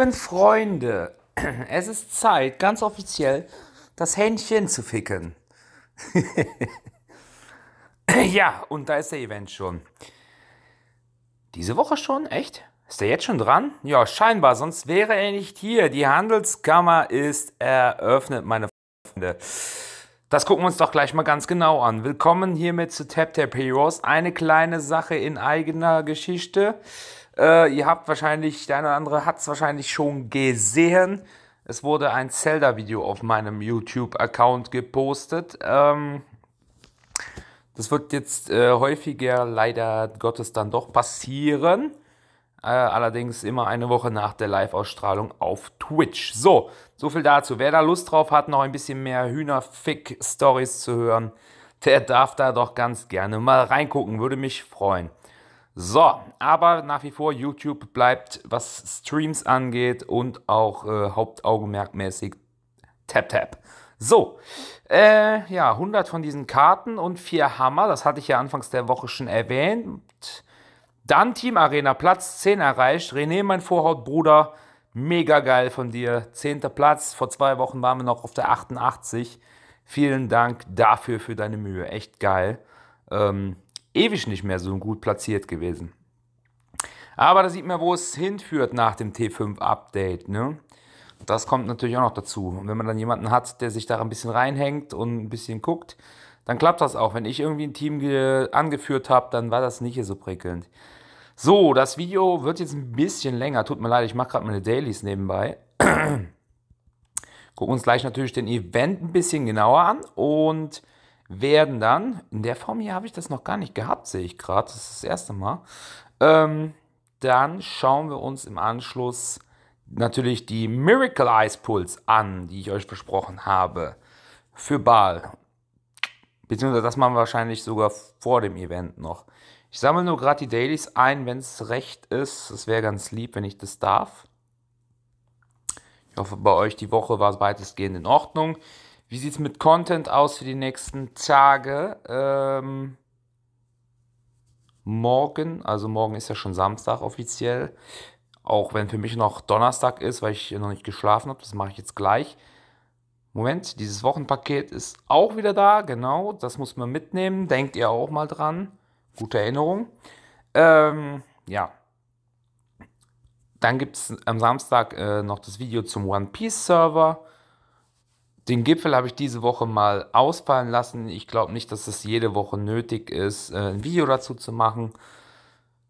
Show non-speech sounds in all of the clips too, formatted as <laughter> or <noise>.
Lieben Freunde, <clears throat> es ist Zeit, ganz offiziell, das Hähnchen zu ficken. <laughs> ja, und da ist der Event schon. Diese Woche schon? Echt? Ist er jetzt schon dran? Ja, scheinbar, sonst wäre er nicht hier. Die Handelskammer ist eröffnet, meine Freunde. Das gucken wir uns doch gleich mal ganz genau an. Willkommen hiermit zu TapTap Heroes. Eine kleine Sache in eigener Geschichte. Äh, ihr habt wahrscheinlich, der eine oder andere hat es wahrscheinlich schon gesehen. Es wurde ein Zelda-Video auf meinem YouTube-Account gepostet. Ähm, das wird jetzt äh, häufiger leider Gottes dann doch passieren. Äh, allerdings immer eine Woche nach der Live-Ausstrahlung auf Twitch. So, so viel dazu. Wer da Lust drauf hat, noch ein bisschen mehr Hühnerfick-Stories zu hören, der darf da doch ganz gerne mal reingucken, würde mich freuen. So, aber nach wie vor YouTube bleibt, was Streams angeht und auch äh, hauptaugenmerkmäßig Tap Tap. So, äh, ja, 100 von diesen Karten und vier Hammer, das hatte ich ja anfangs der Woche schon erwähnt. Dann Team Arena, Platz 10 erreicht. René, mein Vorhautbruder, mega geil von dir. Zehnter Platz. Vor zwei Wochen waren wir noch auf der 88. Vielen Dank dafür, für deine Mühe. Echt geil. Ähm, ewig nicht mehr so gut platziert gewesen. Aber da sieht man, wo es hinführt nach dem T5-Update. Ne? Das kommt natürlich auch noch dazu. Und wenn man dann jemanden hat, der sich da ein bisschen reinhängt und ein bisschen guckt, dann klappt das auch. Wenn ich irgendwie ein Team angeführt habe, dann war das nicht so prickelnd. So, das Video wird jetzt ein bisschen länger. Tut mir leid, ich mache gerade meine Dailies nebenbei. <clears throat> Gucken uns gleich natürlich den Event ein bisschen genauer an und werden dann, in der Form hier habe ich das noch gar nicht gehabt, sehe ich gerade, das ist das erste Mal. Ähm, dann schauen wir uns im Anschluss natürlich die Miracle Ice Pulse an, die ich euch versprochen habe für Baal. Beziehungsweise das machen wir wahrscheinlich sogar vor dem Event noch. Ich sammle nur gerade die Dailies ein, wenn es recht ist. Es wäre ganz lieb, wenn ich das darf. Ich hoffe, bei euch die Woche war weitestgehend in Ordnung. Wie sieht es mit Content aus für die nächsten Tage? Ähm, morgen, also morgen ist ja schon Samstag offiziell, auch wenn für mich noch Donnerstag ist, weil ich noch nicht geschlafen habe, das mache ich jetzt gleich. Moment, dieses Wochenpaket ist auch wieder da, genau, das muss man mitnehmen, denkt ihr auch mal dran. Gute Erinnerung. Ähm, ja. Dann gibt es am Samstag äh, noch das Video zum One Piece Server. Den Gipfel habe ich diese Woche mal ausfallen lassen. Ich glaube nicht, dass es jede Woche nötig ist, äh, ein Video dazu zu machen.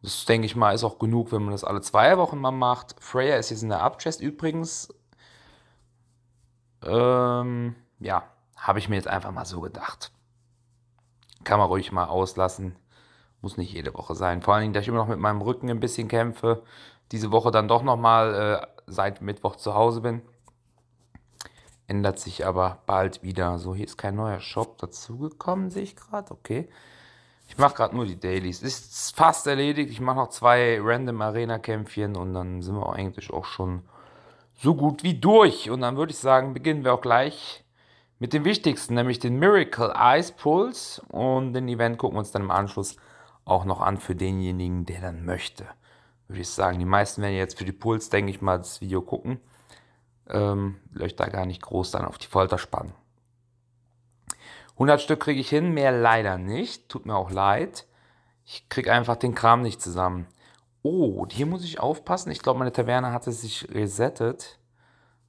Das denke ich mal, ist auch genug, wenn man das alle zwei Wochen mal macht. Freya ist jetzt in der Upchest übrigens. Ähm, ja, habe ich mir jetzt einfach mal so gedacht. Kann man ruhig mal auslassen. Muss nicht jede Woche sein. Vor allen Dingen, da ich immer noch mit meinem Rücken ein bisschen kämpfe. Diese Woche dann doch nochmal äh, seit Mittwoch zu Hause bin. Ändert sich aber bald wieder. So, hier ist kein neuer Shop dazugekommen, sehe ich gerade. Okay. Ich mache gerade nur die Dailies. Ist fast erledigt. Ich mache noch zwei random Arena-Kämpfchen und dann sind wir auch eigentlich auch schon so gut wie durch. Und dann würde ich sagen, beginnen wir auch gleich mit dem wichtigsten, nämlich den Miracle Ice Pulse. Und den Event gucken wir uns dann im Anschluss an auch noch an für denjenigen, der dann möchte. Würde ich sagen. Die meisten werden jetzt für die Puls, denke ich mal, das Video gucken. Ähm, will da gar nicht groß dann auf die Folter spannen. 100 Stück kriege ich hin, mehr leider nicht. Tut mir auch leid. Ich kriege einfach den Kram nicht zusammen. Oh, hier muss ich aufpassen. Ich glaube, meine Taverne hatte sich resettet.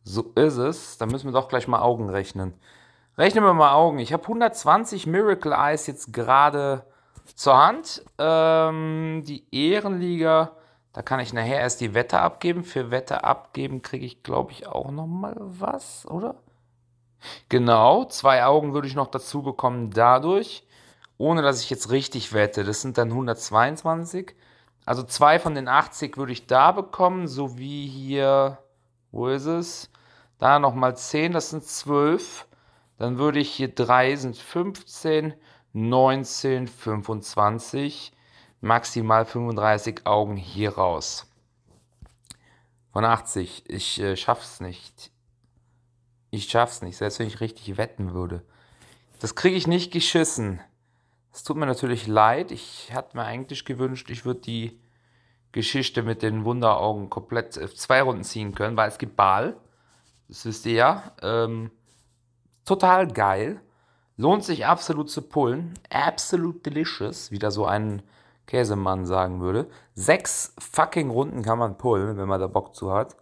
So ist es. Da müssen wir doch gleich mal Augen rechnen. Rechnen wir mal Augen. Ich habe 120 Miracle Eyes jetzt gerade zur Hand. Ähm, die Ehrenliga, da kann ich nachher erst die Wette abgeben. Für Wette abgeben kriege ich, glaube ich, auch nochmal was, oder? Genau, zwei Augen würde ich noch dazu bekommen dadurch, ohne dass ich jetzt richtig wette. Das sind dann 122. Also zwei von den 80 würde ich da bekommen, sowie hier, wo ist es? Da nochmal 10, das sind 12. Dann würde ich hier 3 sind 15 19, 25, maximal 35 Augen hier raus. Von 80. Ich äh, schaff's nicht. Ich schaff's nicht, selbst wenn ich richtig wetten würde. Das kriege ich nicht geschissen. Es tut mir natürlich leid. Ich hatte mir eigentlich gewünscht, ich würde die Geschichte mit den Wunderaugen komplett äh, zwei Runden ziehen können, weil es gibt Ball. Das wisst ihr ja. Ähm, total geil. Lohnt sich absolut zu pullen. Absolut delicious, wie da so ein Käsemann sagen würde. Sechs fucking Runden kann man pullen, wenn man da Bock zu hat.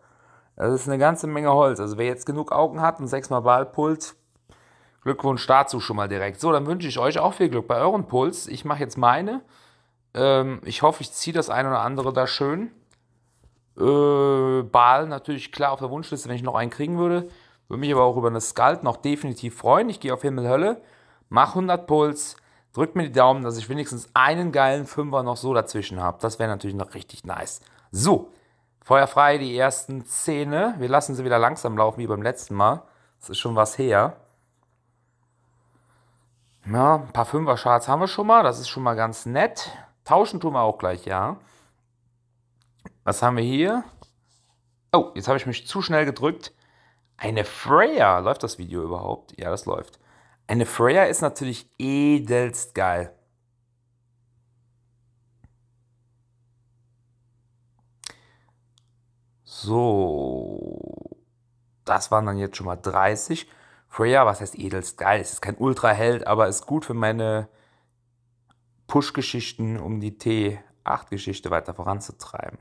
Das ist eine ganze Menge Holz. Also wer jetzt genug Augen hat und sechsmal Ball pullt, Glückwunsch dazu schon mal direkt. So, dann wünsche ich euch auch viel Glück bei euren Puls. Ich mache jetzt meine. Ähm, ich hoffe, ich ziehe das eine oder andere da schön. Äh, Ball natürlich klar auf der Wunschliste, wenn ich noch einen kriegen würde. Würde mich aber auch über eine Skald noch definitiv freuen. Ich gehe auf Himmel, Hölle, mach 100 Puls, drück mir die Daumen, dass ich wenigstens einen geilen Fünfer noch so dazwischen habe. Das wäre natürlich noch richtig nice. So, feuerfrei die ersten Zähne. Wir lassen sie wieder langsam laufen wie beim letzten Mal. Das ist schon was her. Ja, ein paar Fünfer-Charts haben wir schon mal. Das ist schon mal ganz nett. Tauschen tun wir auch gleich, ja. Was haben wir hier? Oh, jetzt habe ich mich zu schnell gedrückt. Eine Freya, läuft das Video überhaupt? Ja, das läuft. Eine Freya ist natürlich edelst geil. So, das waren dann jetzt schon mal 30. Freya, was heißt edelst geil? Es ist kein Ultraheld, aber ist gut für meine Push-Geschichten, um die T8-Geschichte weiter voranzutreiben.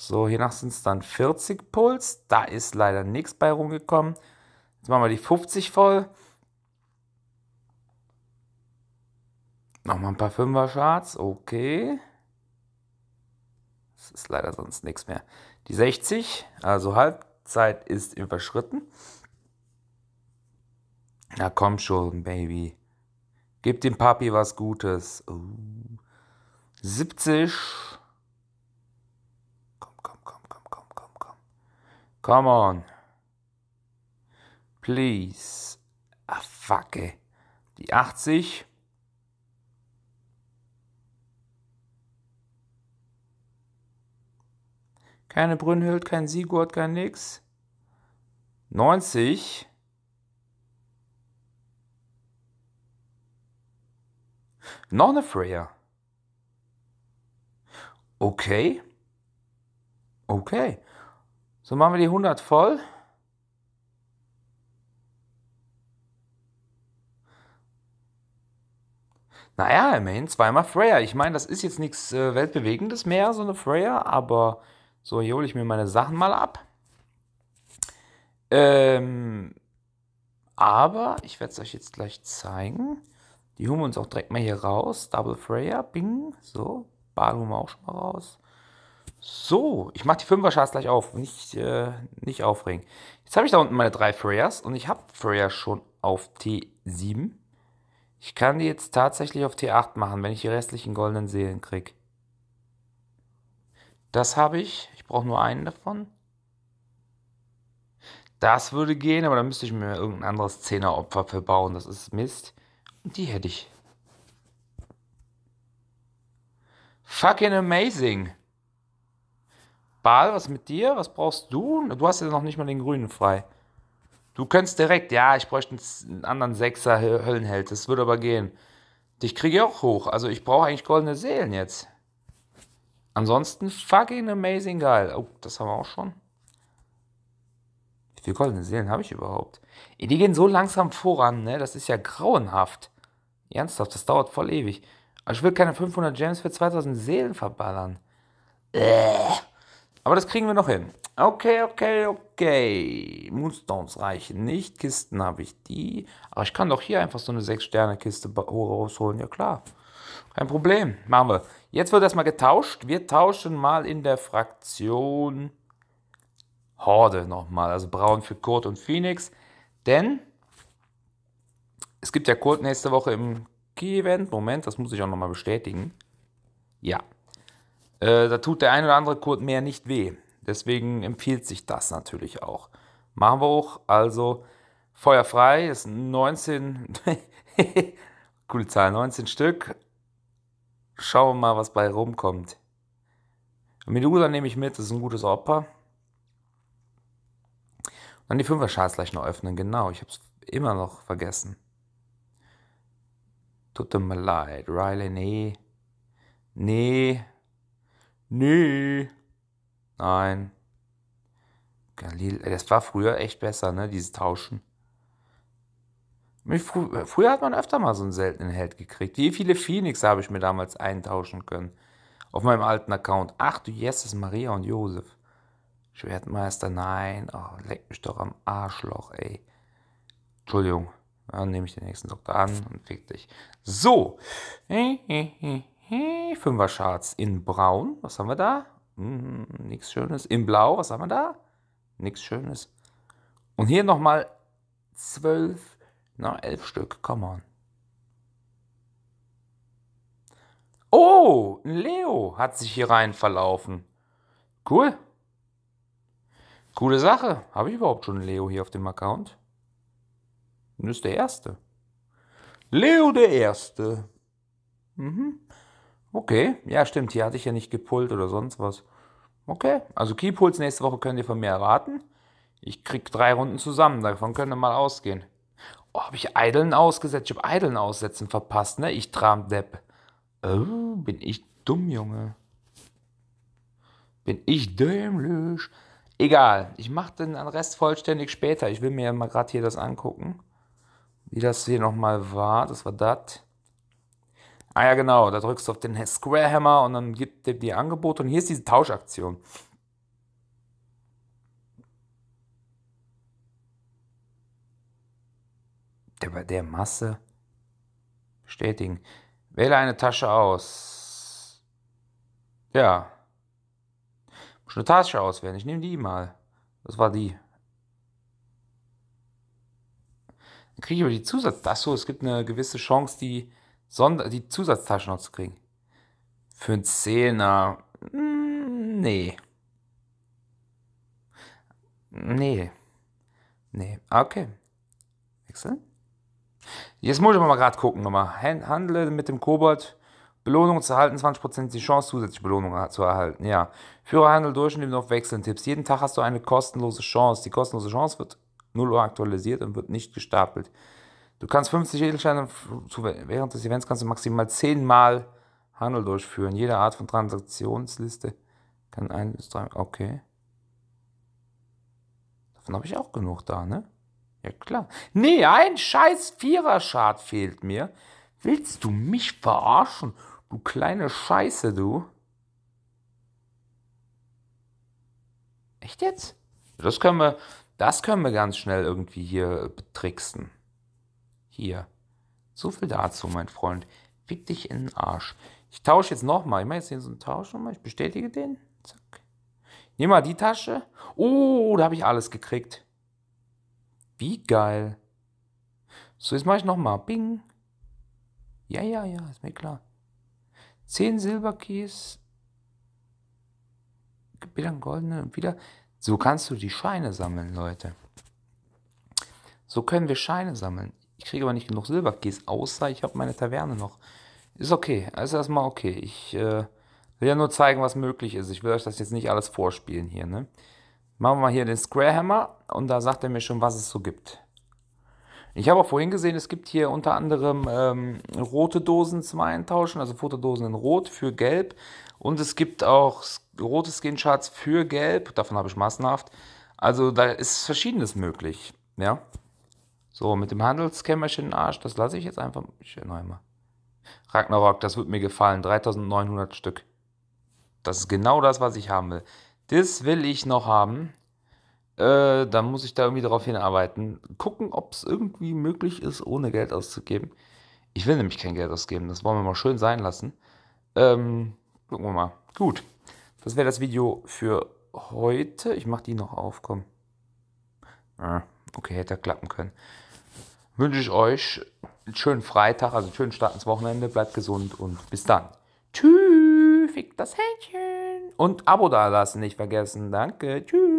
So, hiernach sind es dann 40 Puls. Da ist leider nichts bei rumgekommen. Jetzt machen wir die 50 voll. Nochmal ein paar 5er Charts. Okay. Das ist leider sonst nichts mehr. Die 60, also Halbzeit ist überschritten. Na komm schon, Baby. Gib dem Papi was Gutes. Uh. 70. Come on. Please. Ah, fucke. Die 80. Keine Brünnhild, kein Sigurd, kein nix. 90. Noch eine Freya. Okay. Okay. So machen wir die 100 voll. Naja, immerhin zweimal Freya. Ich meine, das ist jetzt nichts äh, Weltbewegendes mehr, so eine Freya, aber so, hier hole ich mir meine Sachen mal ab. Ähm, aber ich werde es euch jetzt gleich zeigen. Die holen wir uns auch direkt mal hier raus. Double Freya, bing, so. Ball holen wir auch schon mal raus. So, ich mache die 5er Shards gleich auf. Nicht, äh, nicht aufregen. Jetzt habe ich da unten meine drei Freyas und ich habe Freya schon auf T7. Ich kann die jetzt tatsächlich auf T8 machen, wenn ich die restlichen goldenen Seelen kriege. Das habe ich. Ich brauche nur einen davon. Das würde gehen, aber da müsste ich mir irgendein anderes Zehneropfer für bauen. Das ist Mist. Und die hätte ich. Fucking amazing. Bal, was mit dir? Was brauchst du? Du hast ja noch nicht mal den Grünen frei. Du könntest direkt, ja, ich bräuchte einen anderen Sechser Höllenheld, das würde aber gehen. Dich kriege ich auch hoch, also ich brauche eigentlich goldene Seelen jetzt. Ansonsten fucking amazing geil. Oh, das haben wir auch schon. Wie viele goldene Seelen habe ich überhaupt? Die gehen so langsam voran, ne? Das ist ja grauenhaft. Ernsthaft, das dauert voll ewig. Aber also ich will keine 500 Gems für 2000 Seelen verballern. Äh. Aber das kriegen wir noch hin. Okay, okay, okay. Moonstones reichen nicht. Kisten habe ich die. Aber ich kann doch hier einfach so eine 6-Sterne-Kiste rausholen. Ja klar. Kein Problem. Machen wir. Jetzt wird erstmal getauscht. Wir tauschen mal in der Fraktion Horde nochmal. Also Braun für Kurt und Phoenix. Denn es gibt ja Kurt nächste Woche im Key-Event. Moment, das muss ich auch nochmal bestätigen. Ja, äh, da tut der ein oder andere Kurt mehr nicht weh. Deswegen empfiehlt sich das natürlich auch. Machen wir auch. Also feuerfrei ist 19, <laughs> coole Zahl, 19 Stück. Schauen wir mal, was bei rumkommt. Medusa nehme ich mit, das ist ein gutes Opfer. Und dann die Fünfer-Charts gleich noch öffnen, genau, ich habe es immer noch vergessen. Tut mir leid, Riley, nee. Nee, Nee. Nein. Galil, das war früher echt besser, ne? Dieses Tauschen. Fr früher hat man öfter mal so einen seltenen Held gekriegt. Wie viele Phoenix habe ich mir damals eintauschen können? Auf meinem alten Account. Ach du Jesus, Maria und Josef. Schwertmeister, nein. Oh, leck mich doch am Arschloch, ey. Entschuldigung. Dann nehme ich den nächsten Doktor an und fick dich. So. <laughs> Hey, Fünfer-Charts in Braun, was haben wir da? Hm, nichts Schönes. In Blau, was haben wir da? Nichts Schönes. Und hier nochmal zwölf, na, elf Stück, come on. Oh, ein Leo hat sich hier rein verlaufen. Cool. Coole Sache. Habe ich überhaupt schon einen Leo hier auf dem Account? Das ist der Erste. Leo der Erste. Mhm. Okay, ja stimmt, hier hatte ich ja nicht gepult oder sonst was. Okay, also Keypulls nächste Woche könnt ihr von mir erwarten. Ich krieg drei Runden zusammen, davon könnt ihr mal ausgehen. Oh, habe ich Eideln ausgesetzt? Ich habe Eideln aussetzen verpasst, ne? Ich Tram Depp. Oh, bin ich dumm, Junge. Bin ich dämlich. Egal, ich mache den Rest vollständig später. Ich will mir ja mal gerade hier das angucken. Wie das hier nochmal war. Das war das. Ah ja, genau, da drückst du auf den Square Hammer und dann gibt dir die Angebote und hier ist diese Tauschaktion. Der bei der Masse bestätigen. Wähle eine Tasche aus. Ja. Muss eine Tasche auswählen. Ich nehme die mal. Das war die. Dann kriege ich aber die Zusatz. Achso, es gibt eine gewisse Chance, die Sonder die Zusatztasche noch zu kriegen. Für einen Zehner. Mm, nee. Nee. Nee. Ah, okay. Wechseln. Jetzt muss ich aber mal gerade gucken nochmal. Handle mit dem Kobold. Belohnung zu erhalten, 20% die Chance, zusätzliche Belohnung zu erhalten. Ja. Führerhandel durch durchnehmen auf Wechseln-Tipps. Jeden Tag hast du eine kostenlose Chance. Die kostenlose Chance wird 0 Uhr aktualisiert und wird nicht gestapelt. Du kannst 50 Edelsteine, während des Events kannst du maximal 10 Mal Handel durchführen. Jede Art von Transaktionsliste kann ein bis drei, okay. Davon habe ich auch genug da, ne? Ja klar. Nee, ein scheiß Viererschad fehlt mir. Willst du mich verarschen? Du kleine Scheiße, du. Echt jetzt? Das können wir, das können wir ganz schnell irgendwie hier betricksen. Hier. So viel dazu, mein Freund. Fick dich in den Arsch. Ich tausche jetzt nochmal. Ich mache jetzt hier so einen Tausch nochmal. Ich bestätige den. Zack. Nimm mal die Tasche. Oh, da habe ich alles gekriegt. Wie geil. So, jetzt mache ich nochmal. Bing. Ja, ja, ja, ist mir klar. Zehn Silberkies. Wieder ein goldenen und wieder. So kannst du die Scheine sammeln, Leute. So können wir Scheine sammeln. Ich kriege aber nicht genug Silberkies, außer ich habe meine Taverne noch. Ist okay, ist erstmal okay. Ich äh, will ja nur zeigen, was möglich ist. Ich will euch das jetzt nicht alles vorspielen hier, ne? Machen wir mal hier den Square Hammer und da sagt er mir schon, was es so gibt. Ich habe auch vorhin gesehen, es gibt hier unter anderem ähm, rote Dosen zum Eintauschen, also Fotodosen in Rot für Gelb. Und es gibt auch rote skin für Gelb, davon habe ich massenhaft. Also da ist Verschiedenes möglich, ja. So, mit dem Handelskämmerchen in den Arsch, das lasse ich jetzt einfach. Ich erinnere mal. Ragnarok, das wird mir gefallen. 3900 Stück. Das ist genau das, was ich haben will. Das will ich noch haben. Äh, dann muss ich da irgendwie darauf hinarbeiten. Gucken, ob es irgendwie möglich ist, ohne Geld auszugeben. Ich will nämlich kein Geld ausgeben. Das wollen wir mal schön sein lassen. Ähm, gucken wir mal. Gut. Das wäre das Video für heute. Ich mache die noch auf. Komm. Ah, okay, hätte klappen können wünsche ich euch einen schönen Freitag, also einen schönen Start ins Wochenende. Bleibt gesund und bis dann. Tschüss, fick das Händchen. Und Abo da lassen, nicht vergessen. Danke. Tschüss.